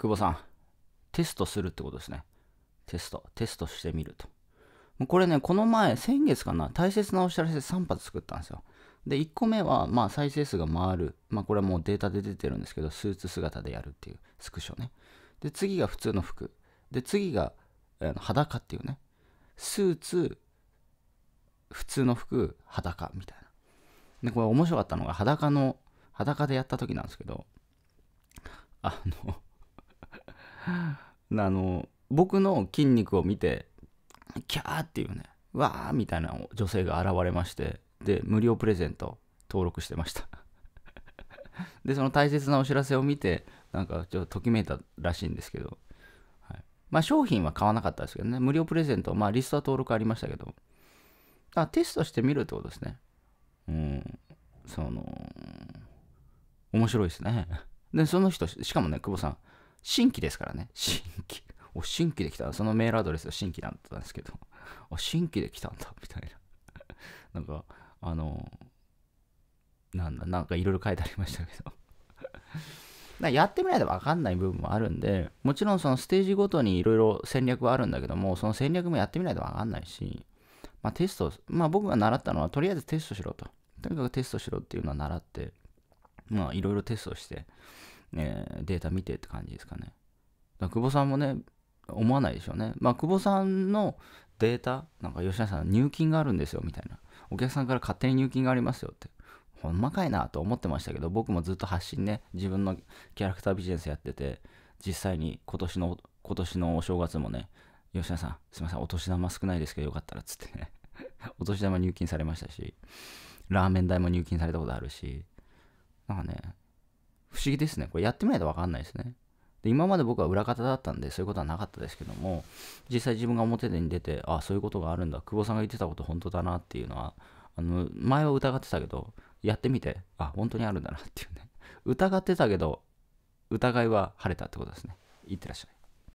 久保さん、テストするってことですね。テスト、テストしてみると。これね、この前、先月かな、大切なお知らせ3発作ったんですよ。で、1個目は、まあ、再生数が回る。まあ、これはもうデータで出てるんですけど、スーツ姿でやるっていうスクショね。で、次が普通の服。で、次が、えー、裸っていうね。スーツ、普通の服、裸みたいな。で、これ面白かったのが、裸の、裸でやった時なんですけど、あのあの僕の筋肉を見てキャーっていうねわーみたいな女性が現れましてで無料プレゼント登録してました でその大切なお知らせを見てなんかちょっとときめいたらしいんですけど、はい、まあ商品は買わなかったですけどね無料プレゼントまあリストは登録ありましたけどあテストしてみるってことですねうんその面白いですねでその人しかもね久保さん新規ですからね。新規。お、新規できた。そのメールアドレスが新規だったんですけど。あ、新規できたんだ、みたいな。なんか、あの、なんだ、なんかいろいろ書いてありましたけど。やってみないと分かんない部分もあるんで、もちろんそのステージごとにいろいろ戦略はあるんだけども、その戦略もやってみないと分かんないし、まあ、テスト、まあ僕が習ったのは、とりあえずテストしろと。とにかくテストしろっていうのは習って、まあいろいろテストして、ね、データ見てって感じですかね。だ久保さんもね、思わないでしょうね。まあ、久保さんのデータ、なんか吉田さん、入金があるんですよみたいな。お客さんから勝手に入金がありますよって。ほんまかいなと思ってましたけど、僕もずっと発信ね、自分のキャラクタービジネスやってて、実際に今年の、今年のお正月もね、吉田さん、すいません、お年玉少ないですけどよかったらっつってね、お年玉入金されましたし、ラーメン代も入金されたことあるし、なんかね、不思議ですね。これやってみないと分かんないですね。で今まで僕は裏方だったんでそういうことはなかったですけども実際自分が表に出てあそういうことがあるんだ久保さんが言ってたこと本当だなっていうのはあの前は疑ってたけどやってみてあ本当にあるんだなっていうね疑ってたけど疑いは晴れたってことですねいってらっしゃい